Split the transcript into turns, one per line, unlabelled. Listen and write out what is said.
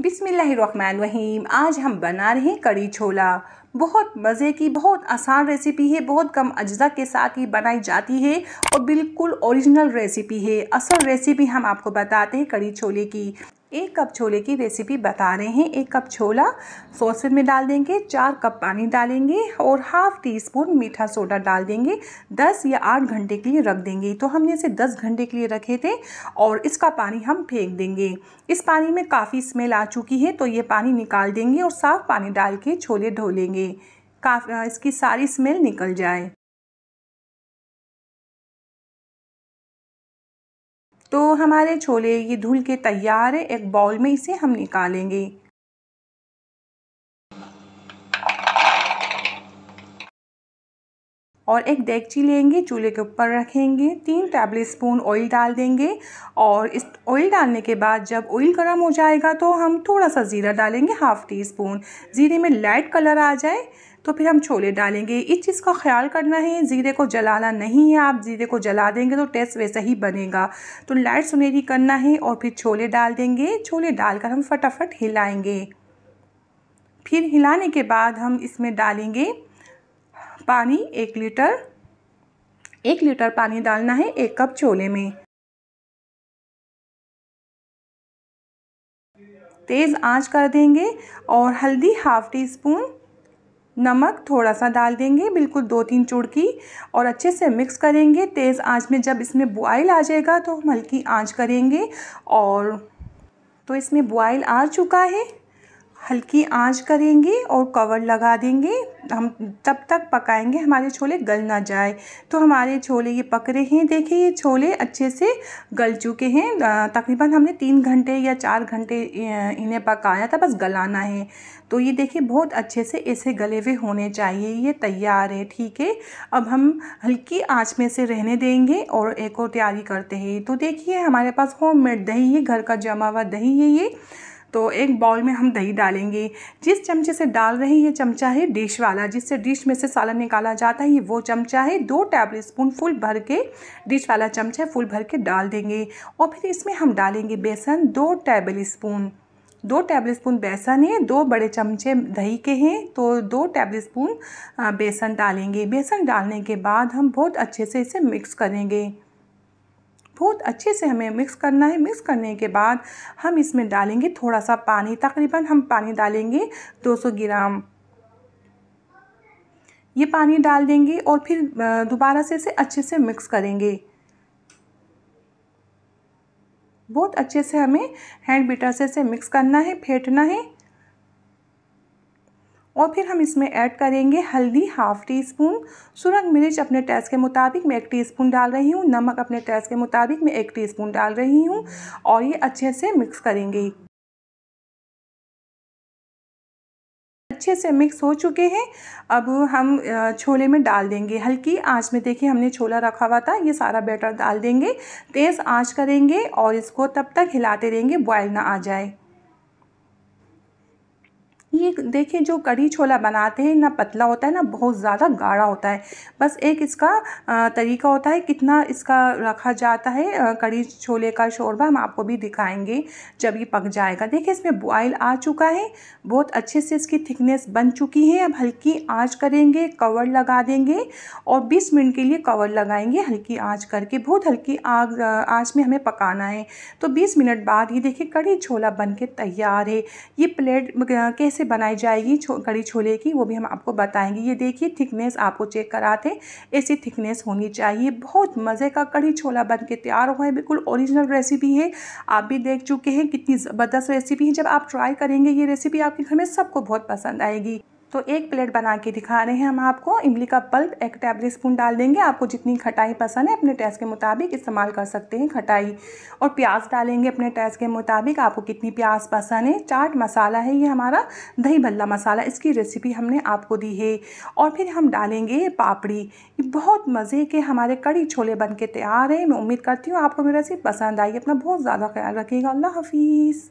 बिसमीम आज हम बना रहे हैं कड़ी छोला बहुत मज़े की बहुत आसान रेसिपी है बहुत कम अज्जा के साथ ही बनाई जाती है और बिल्कुल ओरिजिनल रेसिपी है असल रेसिपी हम आपको बताते हैं कड़ी छोले की एक कप छोले की रेसिपी बता रहे हैं एक कप छोला सॉसपेन में डाल देंगे चार कप पानी डालेंगे और हाफ टी स्पून मीठा सोडा डाल देंगे दस या आठ घंटे के लिए रख देंगे तो हमने इसे दस घंटे के लिए रखे थे और इसका पानी हम फेंक देंगे इस पानी में काफ़ी स्मेल आ चुकी है तो ये पानी निकाल देंगे और साफ़ पानी डाल के छोले धो लेंगे काफ इसकी सारी स्मेल निकल जाए तो हमारे छोले ये धुल के तैयार है एक बाउल में इसे हम निकालेंगे और एक डेगची लेंगे चूल्हे के ऊपर रखेंगे तीन टेबल स्पून ऑयल डाल देंगे और इस ऑयल डालने के बाद जब ऑयल गर्म हो जाएगा तो हम थोड़ा सा ज़ीरा डालेंगे हाफ़ टी स्पून ज़ीरे में लाइट कलर आ जाए तो फिर हम छोले डालेंगे इस चीज़ का ख्याल करना है ज़ीरे को जलाना नहीं है आप ज़ीरे को जला देंगे तो टेस्ट वैसा ही बनेगा तो लाइट सुनहरी करना है और फिर छोले डाल देंगे छोले डालकर हम फटाफट हिलाएँगे फिर हिलाने के बाद हम इसमें डालेंगे पानी एक लीटर एक लीटर पानी डालना है एक कप छोले में तेज़ आंच कर देंगे और हल्दी हाफ टी स्पून नमक थोड़ा सा डाल देंगे बिल्कुल दो तीन चुड़की और अच्छे से मिक्स करेंगे तेज़ आंच में जब इसमें बॉयल आ जाएगा तो हम हल्की आंच करेंगे और तो इसमें बॉयल आ चुका है हल्की आंच करेंगे और कवर लगा देंगे हम तब तक पकाएंगे हमारे छोले गल ना जाए तो हमारे छोले ये पक रहे हैं देखिए ये छोले अच्छे से गल चुके हैं तकरीबन हमने तीन घंटे या चार घंटे इन्हें पकाया था बस गलाना है तो ये देखिए बहुत अच्छे से ऐसे गले हुए होने चाहिए ये तैयार है ठीक है अब हम हल्की आँच में से रहने देंगे और एक और तैयारी करते हैं तो देखिए हमारे पास होम मेड दही है घर का जमा हुआ दही है ये तो एक बाउल में हम दही डालेंगे जिस चमचे से डाल रहे हैं ये चमचा है डिश वाला जिससे डिश में से सालन निकाला जाता है ये वो चमचा है दो टेबल स्पून फुल भर के डिश वाला चमचा फुल भर के डाल देंगे और फिर इसमें हम डालेंगे बेसन दो टेबल स्पून दो टेबल स्पून बेसन है दो बड़े चमचे दही के हैं तो दो टेबल स्पून बेसन डालेंगे बेसन डालने के बाद हम बहुत अच्छे से इसे मिक्स करेंगे बहुत अच्छे से हमें मिक्स करना है मिक्स करने के बाद हम इसमें डालेंगे थोड़ा सा पानी तकरीबन हम पानी डालेंगे 200 ग्राम ये पानी डाल देंगे और फिर दोबारा से इसे अच्छे से मिक्स करेंगे बहुत अच्छे से हमें हैंड बीटर से इसे मिक्स करना है फेंटना है और फिर हम इसमें ऐड करेंगे हल्दी हाफ़ टी स्पून सुरंग मिर्च अपने टेस्ट के मुताबिक मैं एक टीस्पून डाल रही हूँ नमक अपने टेस्ट के मुताबिक मैं एक टीस्पून डाल रही हूँ और ये अच्छे से मिक्स करेंगे अच्छे से मिक्स हो चुके हैं अब हम छोले में डाल देंगे हल्की आंच में देखिए हमने छोला रखा हुआ था ये सारा बैटर डाल देंगे तेज़ आंच करेंगे और इसको तब तक हिलाते रहेंगे बॉयल ना आ जाए ये देखिए जो कढ़ी छोला बनाते हैं ना पतला होता है ना बहुत ज़्यादा गाढ़ा होता है बस एक इसका तरीका होता है कितना इसका रखा जाता है कढ़ी छोले का शोरबा हम आपको भी दिखाएंगे जब ये पक जाएगा देखिए इसमें बॉयल आ चुका है बहुत अच्छे से इसकी थिकनेस बन चुकी है अब हल्की आँच करेंगे कवर लगा देंगे और बीस मिनट के लिए कवर लगाएंगे हल्की आँच करके बहुत हल्की आग आँच में हमें पकाना है तो बीस मिनट बाद ये देखिए कढ़ी छोला बन के तैयार है ये प्लेट कैसे कैसे बनाई जाएगी छो, कड़ी छोले की वो भी हम आपको बताएंगे ये देखिए थिकनेस आपको चेक कराते ऐसी थिकनेस होनी चाहिए बहुत मज़े का कड़ी छोला बन के तैयार हुआ है बिल्कुल ओरिजिनल रेसिपी है आप भी देख चुके हैं कितनी ज़बरदस्त रेसिपी है जब आप ट्राई करेंगे ये रेसिपी आपके घर में सबको बहुत पसंद आएगी तो एक प्लेट बना के दिखा रहे हैं हम आपको इमली का पल्प एक टेबल स्पून डाल देंगे आपको जितनी खटाई पसंद है अपने टेस्ट के मुताबिक इस्तेमाल कर सकते हैं खटाई और प्याज डालेंगे अपने टेस्ट के मुताबिक आपको कितनी प्याज पसंद है चाट मसाला है ये हमारा दही भल्ला मसाला इसकी रेसिपी हमने आपको दी है और फिर हम डालेंगे पापड़ी बहुत मज़े के हमारे कड़ी छोले बन के तैयार हैं मैं उम्मीद करती हूँ आपको मेरी रेसिपी पसंद आई अपना बहुत ज़्यादा ख्याल रखिएगा अल्लाह हाफिज़